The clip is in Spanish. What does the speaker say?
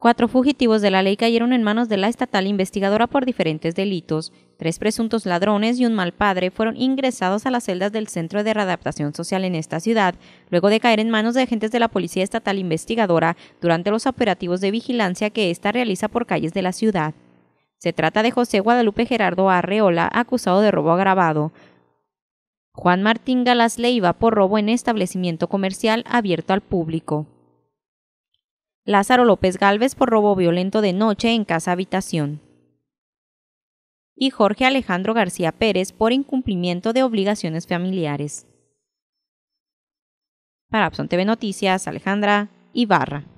Cuatro fugitivos de la ley cayeron en manos de la estatal investigadora por diferentes delitos. Tres presuntos ladrones y un mal padre fueron ingresados a las celdas del Centro de Readaptación Social en esta ciudad, luego de caer en manos de agentes de la Policía Estatal Investigadora durante los operativos de vigilancia que ésta realiza por calles de la ciudad. Se trata de José Guadalupe Gerardo Arreola, acusado de robo agravado. Juan Martín Galas Leiva por robo en establecimiento comercial abierto al público. Lázaro López Galvez por robo violento de noche en casa habitación. Y Jorge Alejandro García Pérez por incumplimiento de obligaciones familiares. Para Abson TV Noticias, Alejandra Ibarra.